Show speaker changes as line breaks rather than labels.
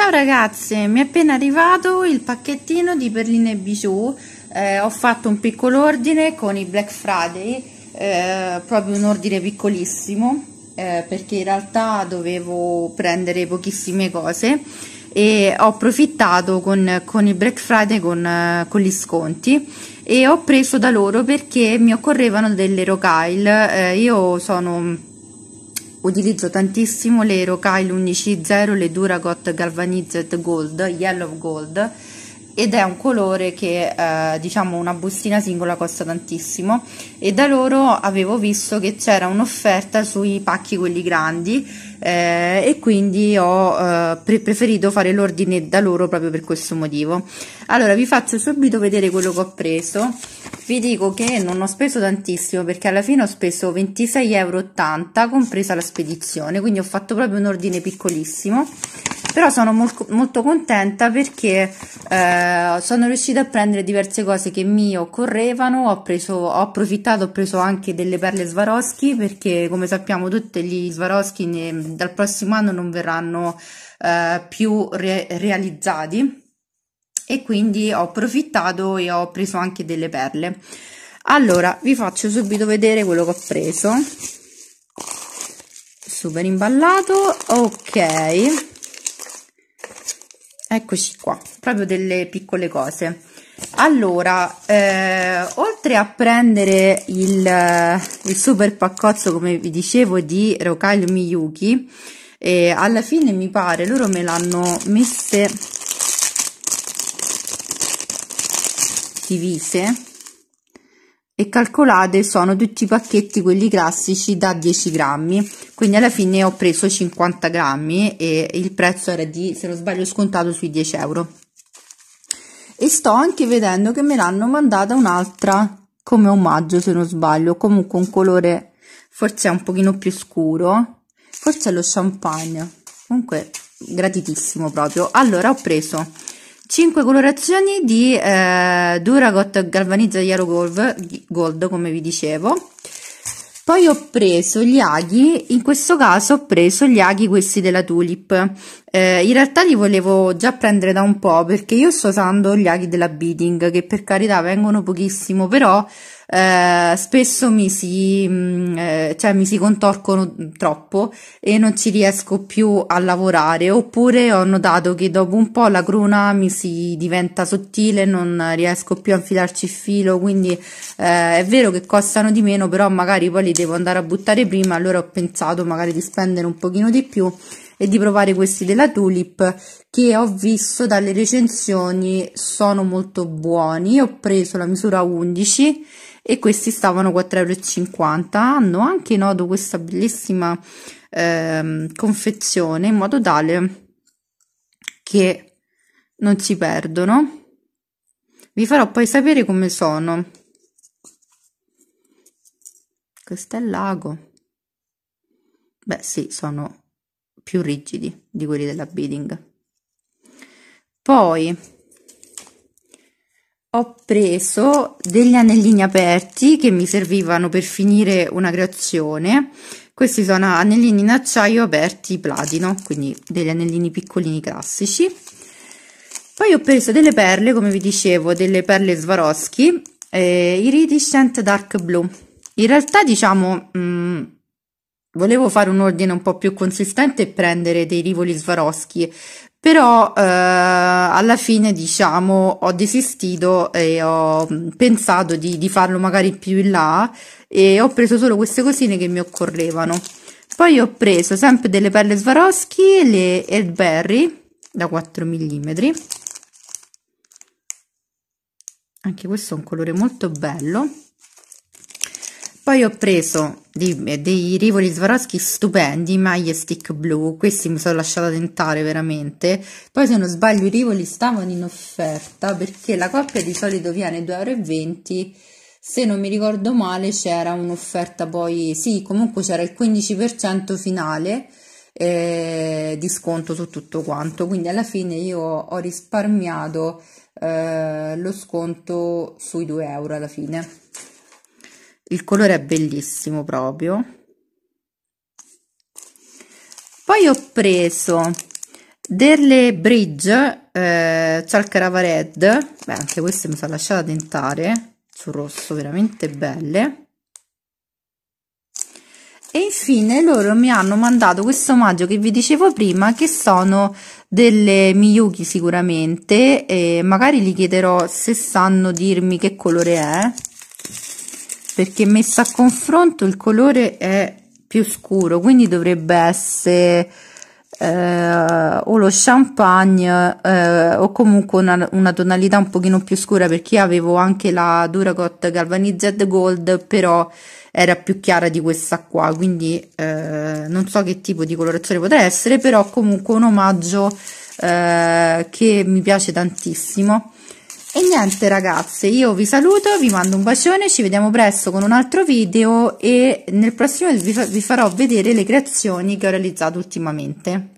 Ciao ragazze, mi è appena arrivato il pacchettino di perline Bijou, eh, ho fatto un piccolo ordine con i Black Friday, eh, proprio un ordine piccolissimo, eh, perché in realtà dovevo prendere pochissime cose e ho approfittato con, con i Black Friday, con, eh, con, gli sconti e ho preso da loro perché mi occorrevano delle rocaille, eh, io sono Utilizzo tantissimo le Rocaille 11.0, le Duragot Galvanized Gold, Yellow Gold ed è un colore che eh, diciamo una bustina singola costa tantissimo e da loro avevo visto che c'era un'offerta sui pacchi quelli grandi eh, e quindi ho eh, preferito fare l'ordine da loro proprio per questo motivo allora vi faccio subito vedere quello che ho preso vi dico che non ho speso tantissimo perché alla fine ho speso 26,80 euro compresa la spedizione quindi ho fatto proprio un ordine piccolissimo però sono molto, molto contenta perché eh, sono riuscita a prendere diverse cose che mi occorrevano, ho, preso, ho approfittato, ho preso anche delle perle Swarovski perché come sappiamo tutti gli Swarovski ne, dal prossimo anno non verranno eh, più re, realizzati e quindi ho approfittato e ho preso anche delle perle. Allora, vi faccio subito vedere quello che ho preso. Super imballato, ok eccoci qua proprio delle piccole cose allora eh, oltre a prendere il, eh, il, super paccozzo come vi dicevo di Rokai Miyuki eh, alla fine mi pare loro me l'hanno messe divise e calcolate sono tutti i pacchetti quelli classici da 10 grammi quindi alla fine ho preso 50 grammi e il prezzo era di se non sbaglio scontato sui 10 euro e sto anche vedendo che me l'hanno mandata un'altra come omaggio se non sbaglio comunque un colore forse un pochino più scuro forse è lo champagne comunque gratitissimo proprio allora ho preso 5 colorazioni di eh, Duragot galvanizza yellow gold, gold come vi dicevo poi ho preso gli aghi in questo caso ho preso gli aghi questi della tulip eh, in realtà li volevo già prendere da un po' perché io sto usando gli aghi della Beading che per carità vengono pochissimo, però eh, spesso mi si, mh, mm, eh, cioè, mi si contorcono troppo e non ci riesco più a lavorare oppure ho notato che dopo un po' la cruna mi si diventa sottile, non riesco più a infilarci il filo, quindi eh, è vero che costano di meno, però magari poi li devo andare a buttare prima, allora ho pensato magari di spendere un pochino di più e di provare questi della Tulip che ho visto dalle recensioni sono molto buoni. Ho preso la misura 11 e questi stavano 4,50 euro. Hanno anche in questa bellissima ehm, confezione in modo tale che non si perdono. Vi farò poi sapere come sono. Questo è il lago. Beh, sì, sono più rigidi di quelli della beading. poi ho preso degli anellini aperti che mi servivano per finire una creazione questi sono anellini in acciaio aperti platino quindi degli anellini piccolini classici poi ho preso delle perle come vi dicevo delle perle Swarovski eh, iridescent dark blue in realtà diciamo mh, mm, Volevo fare un ordine un po' più consistente e prendere dei rivoli Swarovski, però eh, alla fine diciamo ho desistito e ho mm, pensato di, di, farlo magari più in là e ho preso solo queste cosine che mi occorrevano. Poi ho preso sempre delle perle Swarovski, le Elberry da 4 mm. Anche questo è un colore molto bello. Poi ho preso di, eh, dei rivoli Swarovski stupendi, maglie stick blu, questi mi sono lasciata tentare veramente. Poi se non sbaglio i rivoli stavano in offerta perché la coppia di solito viene 2,20 euro. Se non mi ricordo male c'era un'offerta poi, sì comunque c'era il 15% finale eh, di sconto su tutto quanto. Quindi alla fine io ho risparmiato eh, lo sconto sui 2 euro alla fine il colore è bellissimo proprio poi ho preso delle bridge eh, Chalcarava Red beh anche queste mi sono lasciata tentare sul rosso veramente belle e infine loro mi hanno mandato questo omaggio che vi dicevo prima che sono delle Miyuki sicuramente e magari gli chiederò se sanno dirmi che colore è perché messa a confronto il colore è più scuro quindi dovrebbe essere eh, o lo champagne eh, o comunque una, una, tonalità un pochino più scura perché avevo anche la Duracot Galvanized Gold però era più chiara di questa qua quindi eh, non so che tipo di colorazione potrà essere però comunque un omaggio eh, che mi piace tantissimo e niente ragazze io vi saluto vi mando un bacione ci vediamo presto con un altro video e nel prossimo vi, farò vedere le creazioni che ho realizzato ultimamente